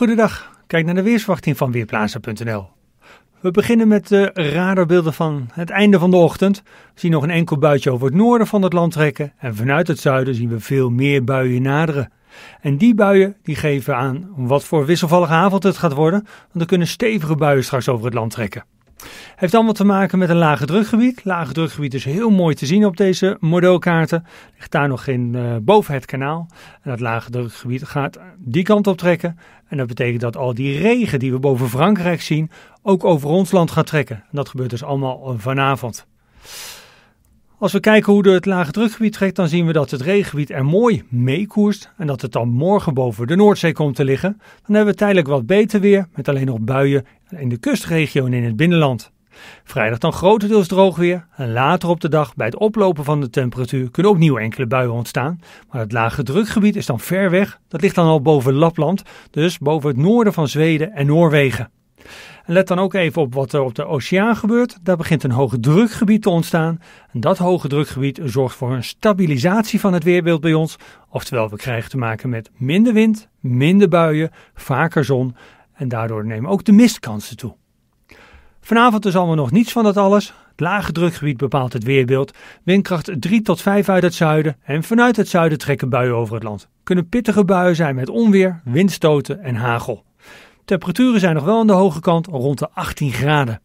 Goedendag, kijk naar de weersverwachting van Weerplaza.nl. We beginnen met de radarbeelden van het einde van de ochtend. We zien nog een enkel buitje over het noorden van het land trekken en vanuit het zuiden zien we veel meer buien naderen. En die buien die geven aan wat voor wisselvallige avond het gaat worden, want er kunnen stevige buien straks over het land trekken. Heeft allemaal te maken met een lage drukgebied. Lage drukgebied is heel mooi te zien op deze modelkaarten. Ligt daar nog in eh, boven het kanaal. En dat lage drukgebied gaat die kant op trekken. En dat betekent dat al die regen die we boven Frankrijk zien, ook over ons land gaat trekken. En dat gebeurt dus allemaal eh, vanavond. Als we kijken hoe het lage drukgebied trekt, dan zien we dat het regengebied er mooi mee koerst en dat het dan morgen boven de Noordzee komt te liggen. Dan hebben we tijdelijk wat beter weer met alleen nog buien in de kustregio en in het binnenland. Vrijdag dan grotendeels droog weer en later op de dag bij het oplopen van de temperatuur kunnen ook nieuw enkele buien ontstaan. Maar het lage drukgebied is dan ver weg, dat ligt dan al boven Lapland, dus boven het noorden van Zweden en Noorwegen. En let dan ook even op wat er op de oceaan gebeurt. Daar begint een hoge drukgebied te ontstaan. En dat hoge drukgebied zorgt voor een stabilisatie van het weerbeeld bij ons. Oftewel, we krijgen te maken met minder wind, minder buien, vaker zon. En daardoor nemen ook de mistkansen toe. Vanavond is allemaal nog niets van dat alles. Het lage drukgebied bepaalt het weerbeeld. Windkracht 3 tot 5 uit het zuiden. En vanuit het zuiden trekken buien over het land. Kunnen pittige buien zijn met onweer, windstoten en hagel. Temperaturen zijn nog wel aan de hoge kant, rond de 18 graden.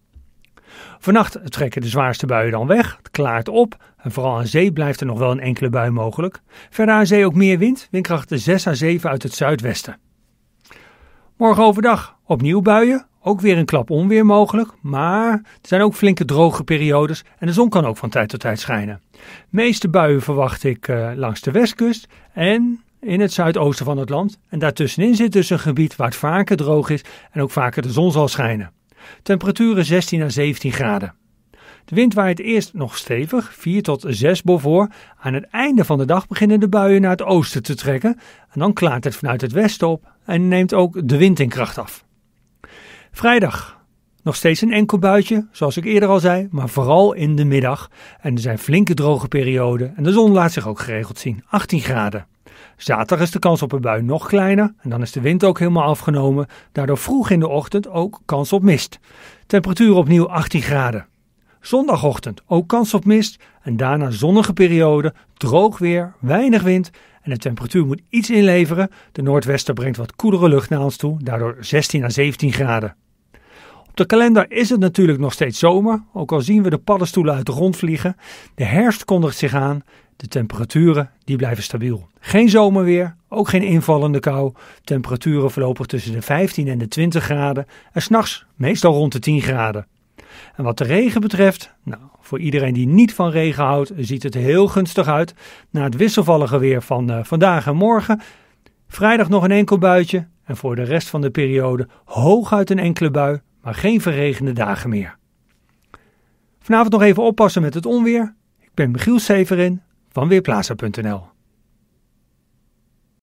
Vannacht trekken de zwaarste buien dan weg. Het klaart op. En vooral aan zee blijft er nog wel een enkele bui mogelijk. Verder aan zee ook meer wind. windkrachten 6 à 7 uit het zuidwesten. Morgen overdag opnieuw buien. Ook weer een klap onweer mogelijk, maar er zijn ook flinke droge periodes en de zon kan ook van tijd tot tijd schijnen. De meeste buien verwacht ik eh, langs de westkust en in het zuidoosten van het land. En daartussenin zit dus een gebied waar het vaker droog is en ook vaker de zon zal schijnen. Temperaturen 16 à 17 graden. De wind waait eerst nog stevig, 4 tot 6 voor. Aan het einde van de dag beginnen de buien naar het oosten te trekken. En dan klaart het vanuit het westen op en neemt ook de wind in kracht af. Vrijdag. Nog steeds een enkel buitje, zoals ik eerder al zei, maar vooral in de middag. En er zijn flinke droge perioden en de zon laat zich ook geregeld zien, 18 graden. Zaterdag is de kans op een bui nog kleiner en dan is de wind ook helemaal afgenomen. Daardoor vroeg in de ochtend ook kans op mist. Temperatuur opnieuw 18 graden. Zondagochtend ook kans op mist en daarna zonnige periode, droog weer, weinig wind en de temperatuur moet iets inleveren. De noordwester brengt wat koelere lucht naar ons toe, daardoor 16 à 17 graden. Op de kalender is het natuurlijk nog steeds zomer, ook al zien we de paddenstoelen uit de grond vliegen. De herfst kondigt zich aan, de temperaturen die blijven stabiel. Geen zomerweer, ook geen invallende kou. Temperaturen voorlopig tussen de 15 en de 20 graden en s'nachts meestal rond de 10 graden. En wat de regen betreft, nou, voor iedereen die niet van regen houdt, ziet het heel gunstig uit. Na het wisselvallige weer van eh, vandaag en morgen, vrijdag nog een enkel buitje en voor de rest van de periode hooguit een enkele bui maar geen verregende dagen meer. Vanavond nog even oppassen met het onweer. Ik ben Michiel Severin van Weerplaza.nl